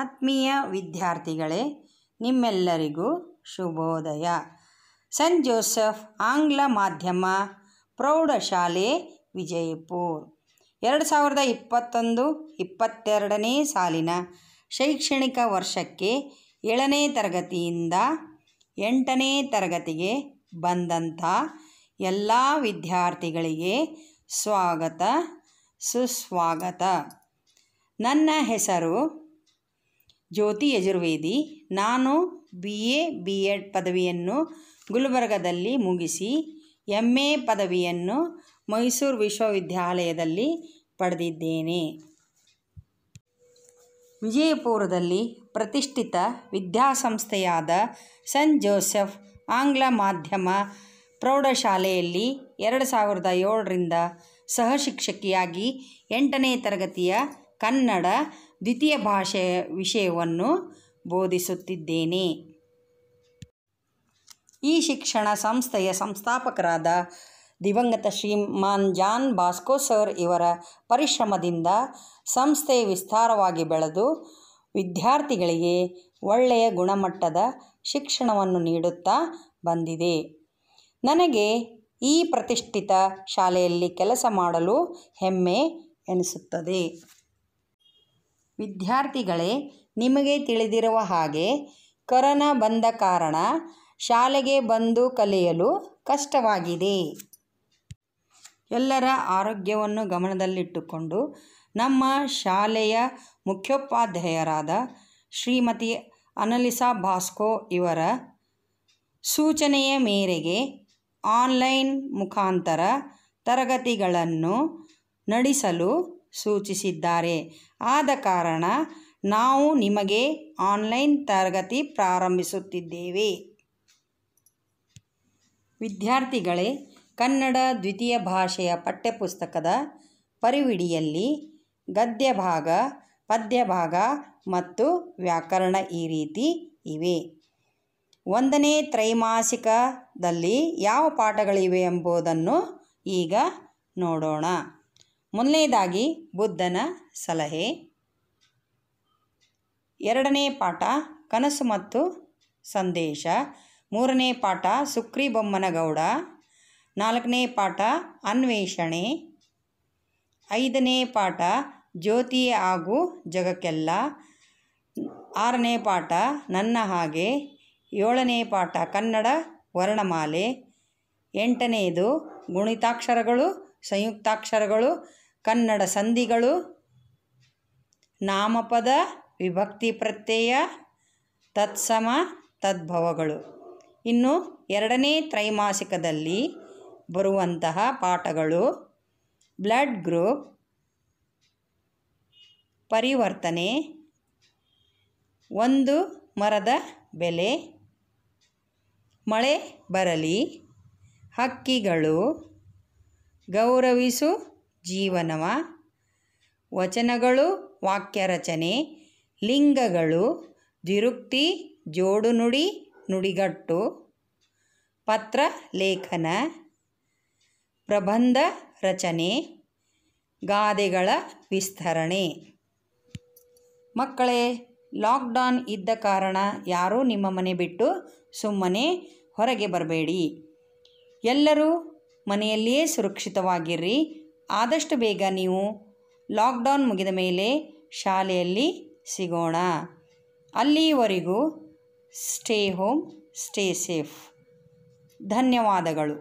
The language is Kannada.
ಆತ್ಮೀಯ ವಿದ್ಯಾರ್ಥಿಗಳೇ ನಿಮ್ಮೆಲ್ಲರಿಗೂ ಶುಭೋದಯ ಸೆಂಟ್ ಜೋಸೆಫ್ ಆಂಗ್ಲ ಮಾಧ್ಯಮ ಪ್ರೌಢಶಾಲೆ ವಿಜಯಪುರ್ ಎರಡು ಸಾವಿರದ ಇಪ್ಪತ್ತೊಂದು ಇಪ್ಪತ್ತೆರಡನೇ ಸಾಲಿನ ಶೈಕ್ಷಣಿಕ ವರ್ಷಕ್ಕೆ ಏಳನೇ ತರಗತಿಯಿಂದ ಎಂಟನೇ ತರಗತಿಗೆ ಬಂದಂಥ ಎಲ್ಲ ವಿದ್ಯಾರ್ಥಿಗಳಿಗೆ ಸ್ವಾಗತ ಸುಸ್ವಾಗತ ನನ್ನ ಹೆಸರು ಜ್ಯೋತಿ ಯಜುರ್ವೇದಿ ನಾನು ಬಿ ಎ ಬಿ ಎಡ್ ಪದವಿಯನ್ನು ಗುಲ್ಬರ್ಗದಲ್ಲಿ ಮುಗಿಸಿ ಎಂ ಎ ಪದವಿಯನ್ನು ಮೈಸೂರು ವಿಶ್ವವಿದ್ಯಾಲಯದಲ್ಲಿ ಪಡೆದಿದ್ದೇನೆ ವಿಜಯಪುರದಲ್ಲಿ ಪ್ರತಿಷ್ಠಿತ ವಿದ್ಯಾಸಂಸ್ಥೆಯಾದ ಸೆಂಟ್ ಜೋಸೆಫ್ ಆಂಗ್ಲ ಮಾಧ್ಯಮ ಪ್ರೌಢಶಾಲೆಯಲ್ಲಿ ಎರಡು ಸಾವಿರದ ಏಳರಿಂದ ಸಹಶಿಕ್ಷಕಿಯಾಗಿ ಎಂಟನೇ ತರಗತಿಯ ಕನ್ನಡ ದ್ವಿತೀಯ ಭಾಷೆಯ ವಿಷಯವನ್ನು ಬೋಧಿಸುತ್ತಿದ್ದೇನೆ ಈ ಶಿಕ್ಷಣ ಸಂಸ್ಥೆಯ ಸಂಸ್ಥಾಪಕರಾದ ದಿವಂಗತ ಶ್ರೀಮಾನ್ ಜಾನ್ ಬಾಸ್ಕೋ ಸರ್ ಇವರ ಪರಿಶ್ರಮದಿಂದ ಸಂಸ್ಥೆ ವಿಸ್ತಾರವಾಗಿ ಬೆಳೆದು ವಿದ್ಯಾರ್ಥಿಗಳಿಗೆ ಒಳ್ಳೆಯ ಗುಣಮಟ್ಟದ ಶಿಕ್ಷಣವನ್ನು ನೀಡುತ್ತಾ ಬಂದಿದೆ ನನಗೆ ಈ ಪ್ರತಿಷ್ಠಿತ ಶಾಲೆಯಲ್ಲಿ ಕೆಲಸ ಮಾಡಲು ಹೆಮ್ಮೆ ಎನಿಸುತ್ತದೆ ವಿದ್ಯಾರ್ಥಿಗಳೇ ನಿಮಗೆ ತಿಳಿದಿರುವ ಹಾಗೆ ಕೊರೋನಾ ಬಂದ ಕಾರಣ ಶಾಲೆಗೆ ಬಂದು ಕಲಿಯಲು ಕಷ್ಟವಾಗಿದೆ ಎಲ್ಲರ ಆರೋಗ್ಯವನ್ನು ಗಮನದಲ್ಲಿಟ್ಟುಕೊಂಡು ನಮ್ಮ ಶಾಲೆಯ ಮುಖ್ಯೋಪಾಧ್ಯಾಯರಾದ ಶ್ರೀಮತಿ ಅನಲಿಸಾ ಭಾಸ್ಕೋ ಇವರ ಸೂಚನೆಯ ಮೇರೆಗೆ ಆನ್ಲೈನ್ ಮುಖಾಂತರ ತರಗತಿಗಳನ್ನು ನಡೆಸಲು ಸೂಚಿಸಿದ್ದಾರೆ ಆದ ಕಾರಣ ನಾವು ನಿಮಗೆ ಆನ್ಲೈನ್ ತರಗತಿ ಪ್ರಾರಂಭಿಸುತ್ತಿದ್ದೇವೆ ವಿದ್ಯಾರ್ಥಿಗಳೇ ಕನ್ನಡ ದ್ವಿತೀಯ ಭಾಷೆಯ ಪಠ್ಯಪುಸ್ತಕದ ಪರಿವಿಡಿಯಲ್ಲಿ ಗದ್ಯ ಭಾಗ ಪದ್ಯ ಭಾಗ ಮತ್ತು ವ್ಯಾಕರಣ ಈ ರೀತಿ ಇವೆ ಒಂದನೇ ತ್ರೈಮಾಸಿಕದಲ್ಲಿ ಯಾವ ಪಾಠಗಳಿವೆ ಎಂಬುದನ್ನು ಈಗ ನೋಡೋಣ ಮೊದಲನೇದಾಗಿ ಬುದ್ಧನ ಸಲಹೆ ಎರಡನೇ ಪಾಠ ಕನಸು ಮತ್ತು ಸಂದೇಶ ಮೂರನೇ ಪಾಠ ಬೊಮ್ಮನಗೌಡ ನಾಲ್ಕನೇ ಪಾಠ ಅನ್ವೇಷಣೆ ಐದನೇ ಪಾಠ ಜ್ಯೋತಿ ಹಾಗೂ ಜಗಕ್ಕೆಲ್ಲ ಆರನೇ ಪಾಠ ನನ್ನ ಹಾಗೆ ಏಳನೇ ಪಾಠ ಕನ್ನಡ ವರ್ಣಮಾಲೆ ಎಂಟನೆಯದು ಗುಣಿತಾಕ್ಷರಗಳು ಸಂಯುಕ್ತಾಕ್ಷರಗಳು ಕನ್ನಡ ಸಂಧಿಗಳು ನಾಮಪದ ವಿಭಕ್ತಿ ಪ್ರತ್ಯಯ ತತ್ಸಮ ತದ್ಭವಗಳು ಇನ್ನು ಎರಡನೇ ತ್ರೈಮಾಸಿಕದಲ್ಲಿ ಬರುವಂತಹ ಪಾಠಗಳು ಬ್ಲಡ್ ಗ್ರೂಪ್ ಪರಿವರ್ತನೆ ಒಂದು ಮರದ ಬೆಲೆ ಮಳೆ ಬರಲಿ ಹಕ್ಕಿಗಳು ಗೌರವಿಸು ಜೀವನವ ವಚನಗಳು ವಾಕ್ಯ ರಚನೆ ಲಿಂಗಗಳು ದ್ವಿರುಕ್ತಿ ಜೋಡುನುಡಿ ನುಡಿಗಟ್ಟು ಪತ್ರ ಲೇಖನ ಪ್ರಬಂಧ ರಚನೆ ಗಾದೆಗಳ ವಿಸ್ತರಣೆ ಮಕ್ಕಳೇ ಲಾಕ್ಡೌನ್ ಇದ್ದ ಕಾರಣ ಯಾರೂ ನಿಮ್ಮ ಮನೆ ಬಿಟ್ಟು ಸುಮ್ಮನೆ ಹೊರಗೆ ಬರಬೇಡಿ ಎಲ್ಲರೂ ಮನೆಯಲ್ಲಿಯೇ ಸುರಕ್ಷಿತವಾಗಿರ್ರಿ ಆದಷ್ಟು ಬೇಗ ನೀವು ಲಾಕ್ಡೌನ್ ಮುಗಿದ ಮೇಲೆ ಶಾಲೆಯಲ್ಲಿ ಸಿಗೋಣ ಅಲ್ಲಿವರೆಗೂ ಸ್ಟೇ ಹೋಮ್ ಸ್ಟೇ ಸೇಫ್ ಧನ್ಯವಾದಗಳು